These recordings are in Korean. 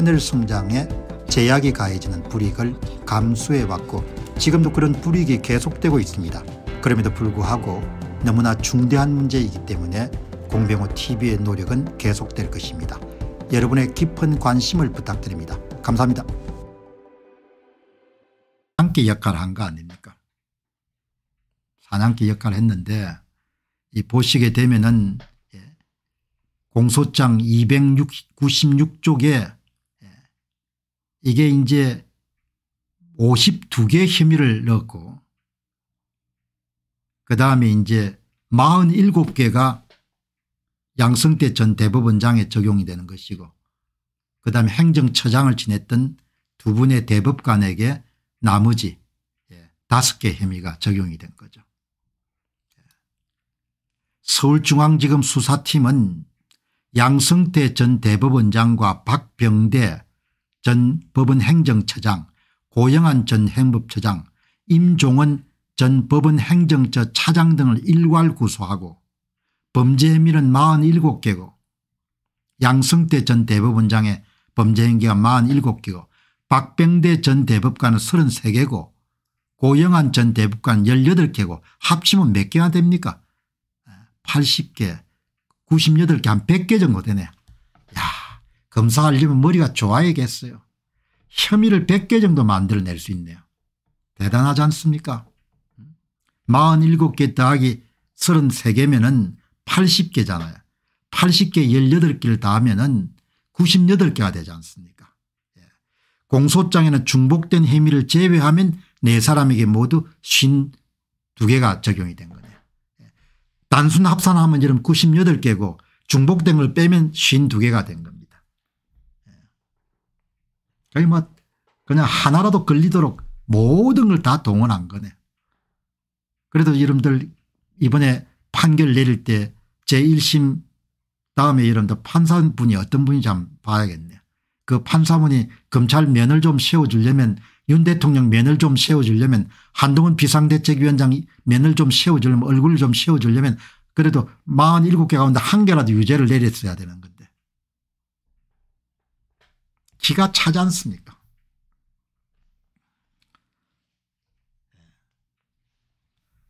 하늘 성장에 제약이 가해지는 불이익을 감수해왔고 지금도 그런 불이익이 계속되고 있습니다. 그럼에도 불구하고 너무나 중대한 문제이기 때문에 공병호 TV의 노력은 계속될 것입니다. 여러분의 깊은 관심을 부탁드립니다. 감사합니다. 사냥개 역할을 한거 아닙니까? 사냥개 역할을 했는데 이 보시게 되면은 예, 공소장 296쪽에 이게 이제 52개 혐의를 넣었고 그 다음에 이제 47개가 양성태전 대법원장에 적용이 되는 것이고 그 다음에 행정처장을 지냈던 두 분의 대법관에게 나머지 예, 다섯 개 혐의가 적용이 된 거죠. 예. 서울중앙지검 수사팀은 양성태전 대법원장과 박병대 전 법원행정처장 고영한 전 행법처장 임종원 전 법원행정처 차장 등을 일괄 구속하고 범죄 혐의는 47개고 양승태 전 대법원장의 범죄 행위가 47개고 박병대 전 대법관은 33개고 고영한 전 대법관 18개고 합치면 몇 개나 됩니까 80개 98개 한 100개 정도 되네 검사하려면 머리가 좋아야겠어요. 혐의를 100개 정도 만들어낼 수 있네요. 대단하지 않습니까 47개 더하기 33개면 은 80개잖아요. 80개 18개를 다하면 은 98개가 되지 않습니까 예. 공소장에는 중복된 혐의를 제외하면 네 사람에게 모두 52개가 적용이 된 거네요. 예. 단순 합산하면 지금 98개고 중복된 걸 빼면 52개가 된 겁니다. 저희 뭐 그냥 하나라도 걸리도록 모든 걸 다 동원한 거네. 그래도 여러분들 이번에 판결 내릴 때 제1심 다음에 여러분들 판사분이 어떤 분이 참 봐야겠네. 그 판사분이 검찰 면을 좀 세워주려면 윤 대통령 면을 좀 세워주려면 한동훈 비상대책위원장 면을 좀 세워주려면 얼굴을 좀 세워주려면 그래도 47개 가운데 한 개라도 유죄를 내렸어야 되는 건데 기가 차지 않습니까?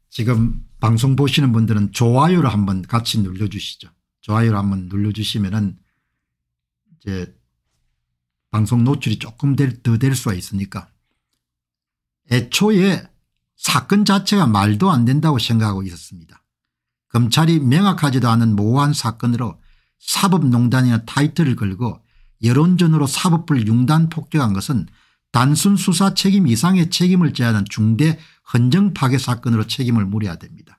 지금 방송 보시는 분들은 좋아요를 한번 같이 눌러주시죠. 좋아요를 한번 눌러주시면은 이제 방송 노출이 조금 더 될 수가 있으니까 애초에 사건 자체가 말도 안 된다고 생각하고 있었습니다. 검찰이 명확하지도 않은 모호한 사건으로 사법농단이나 타이틀을 걸고 여론전으로 사법을 융단 폭격한 것은 단순 수사 책임 이상의 책임을 제하는 중대 헌정 파괴 사건으로 책임을 물어야 됩니다.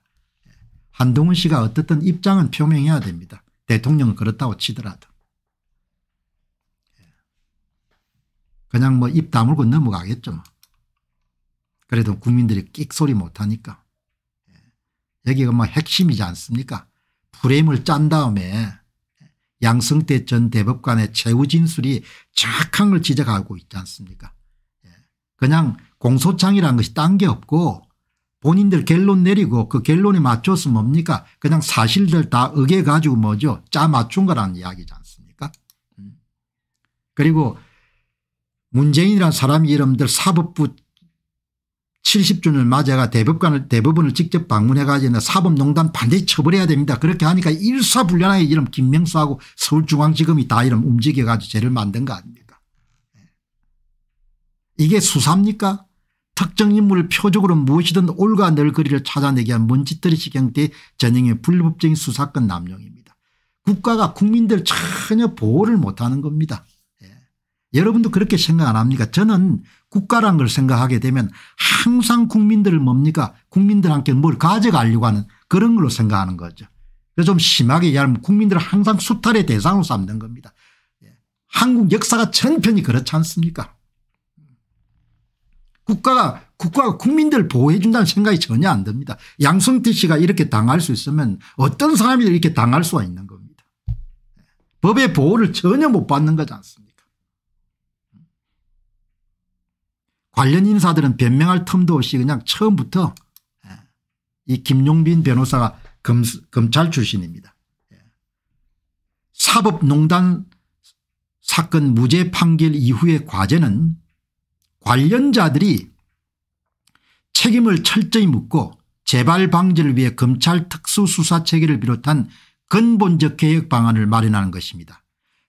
한동훈 씨가 어떻든 입장은 표명해야 됩니다. 대통령은 그렇다고 치더라도. 그냥 뭐 입 다물고 넘어가겠죠. 뭐. 그래도 국민들이 끽소리 못하니까. 여기가 뭐 핵심이지 않습니까 프레임을 짠 다음에 양승태 전 대법관의 최후 진술이 정확한걸 지적하고 있지 않습니까 예. 그냥 공소장이라는 것이 딴 게 없고 본인들 결론 내리고 그 결론에 맞춰서 뭡니까 그냥 사실들 다 어겨 가지고 뭐죠 짜 맞춘 거라는 이야기지 않습니까 음. 그리고 문재인이라는 사람 이름들 사법부 70주년 맞아가 대법관을 대법원을 직접 방문해 가지고 사법농단 반드시 처벌해야 됩니다. 그렇게 하니까 일사불란하게 이름 김명수하고 서울중앙지검이 다이름 움직여 가지고 죄를 만든 거 아닙니까 예. 이게 수사입니까 특정 인물을 표적으로 무엇이든 올과 늘거리를찾아내기위한먼지떨이 시경때 전형의 불법적인 수사권 남용입니다. 국가가 국민들 전혀 보호를 못하는 겁니다. 여러분도 그렇게 생각 안 합니까 저는 국가란 걸 생각하게 되면 항상 국민들을 뭡니까 국민들한테 뭘 가져가려고 하는 그런 걸로 생각하는 거죠. 그래서 좀 심하게 얘기하면 국민들을 항상 수탈의 대상으로 삼는 겁니다. 예. 한국 역사가 전편이 그렇지 않습니까 국가가 국가가 국민들 보호해 준다는 생각이 전혀 안 듭니다. 양승태 씨가 이렇게 당할 수 있으면 어떤 사람이 이렇게 당할 수가 있는 겁니다. 예. 법의 보호를 전혀 못 받는 거지 않습니까 관련 인사들은 변명할 틈도 없이 그냥 처음부터 예, 이 김용빈 변호사가 검, 검찰 출신입니다. 예. 사법농단 사건 무죄 판결 이후의 과제는 관련자들이 책임을 철저히 묻고 재발 방지를 위해 검찰 특수수사체계를 비롯한 근본적 개혁 방안을 마련하는 것입니다.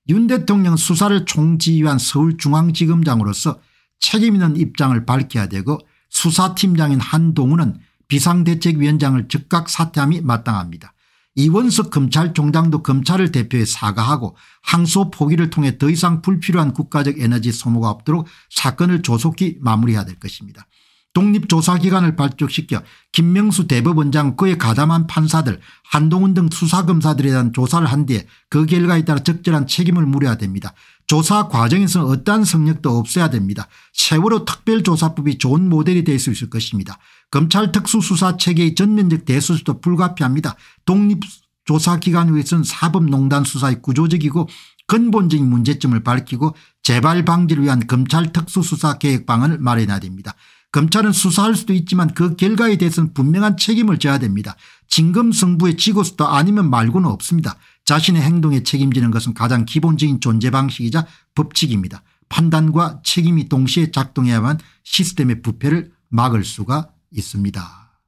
윤 대통령 수사를 총지휘한 서울중앙지검장으로서 책임 있는 입장을 밝혀야 되고 수사팀장인 한동훈은 비상대책위원장을 즉각 사퇴함이 마땅합니다. 이원석 검찰총장도 검찰을 대표해 사과하고 항소 포기를 통해 더 이상 불필요한 국가적 에너지 소모가 없도록 사건을 조속히 마무리해야 될 것입니다. 독립조사기관을 발족시켜 김명수 대법원장 그의 가담한 판사들 한동훈 등 수사검사들에 대한 조사를 한 뒤에 그 결과에 따라 적절한 책임을 물어야 됩니다. 조사 과정에서 어떠한 성역도 없어야 됩니다. 세월호 특별조사법이 좋은 모델이 될 수 있을 것입니다. 검찰 특수수사체계의 전면적 대수술도 불가피합니다. 독립조사기관위로서는 사법농단 수사의 구조적이고 근본적인 문제점을 밝히고 재발 방지를 위한 검찰 특수수사 계획 방안을 마련해야 됩니다. 검찰은 수사할 수도 있지만 그 결과에 대해서는 분명한 책임을 져야 됩니다. 징검승부의 지고수도 아니면 말고는 없습니다. 자신의 행동에 책임지는 것은 가장 기본적인 존재 방식이자 법칙입니다. 판단과 책임이 동시에 작동해야만 시스템의 부패를 막을 수가 있습니다.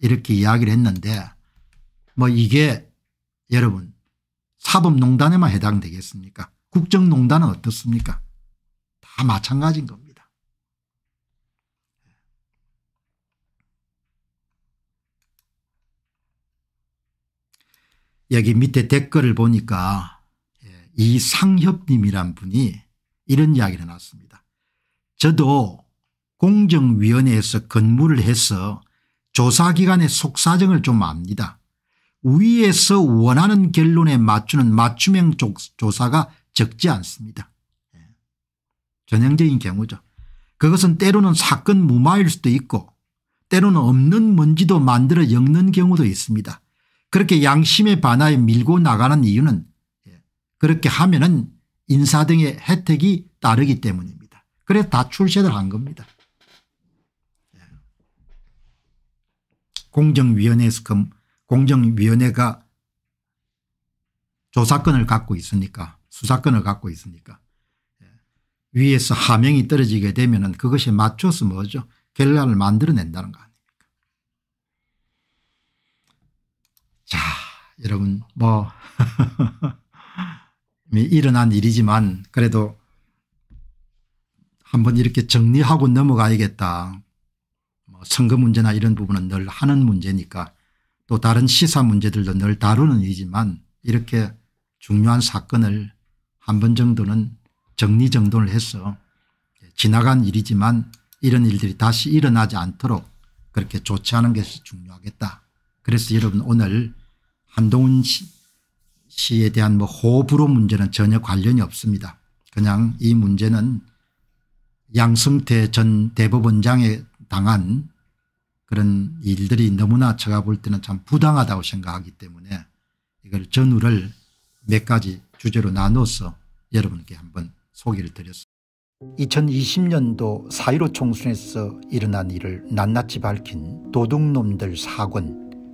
이렇게 이야기를 했는데 뭐 이게 여러분 사법농단에만 해당되겠습니까 국정농단은 어떻습니까 다 마찬가지인 겁니다. 여기 밑에 댓글을 보니까 예, 이상협님이란 분이 이런 이야기를 해놨습니다. 저도 공정위원회에서 근무를 해서 조사기관의 속사정을 좀 압니다. 위에서 원하는 결론에 맞추는 맞춤형 조사가 적지 않습니다. 예. 전형적인 경우죠. 그것은 때로는 사건 무마일 수도 있고 때로는 없는 먼지도 만들어 엮는 경우도 있습니다. 그렇게 양심의 반하에 밀고 나가는 이유는 예, 그렇게 하면 은 인사 등의 혜택이 따르기 때문입니다. 그래서 다 출세를 한 겁니다. 예. 공정위원회에서 공정위원회가 조사권을 갖고 있으니까 수사권을 갖고 있으니까 예, 위에서 하명이 떨어지게 되면 은 그것에 맞춰서 뭐죠 결과를 만들어낸다는 거 여러분 뭐 이미 일어난 일이지만 그래도 한번 이렇게 정리하고 넘어가야겠다. 뭐 선거 문제나 이런 부분은 늘 하는 문제니까 또 다른 시사 문제들도 늘 다루는 일이지만 이렇게 중요한 사건을 한 번 정도는 정리정돈을 해서 지나간 일이지만 이런 일들이 다시 일어나지 않도록 그렇게 조치하는 것이 중요하겠다. 그래서 여러분 오늘 한동훈 씨에 대한 뭐 호불호 문제는 전혀 관련이 없습니다. 그냥 이 문제는 양승태 전 대법원장에 당한 그런 일들이 너무나 제가 볼 때는 참 부당하다고 생각하기 때문에 이걸 전후를 몇 가지 주제로 나눠서 여러분께 한번 소개를 드렸습니다. 2020년도 4.15 총선에서 일어난 일을 낱낱이 밝힌 도둑놈들 사건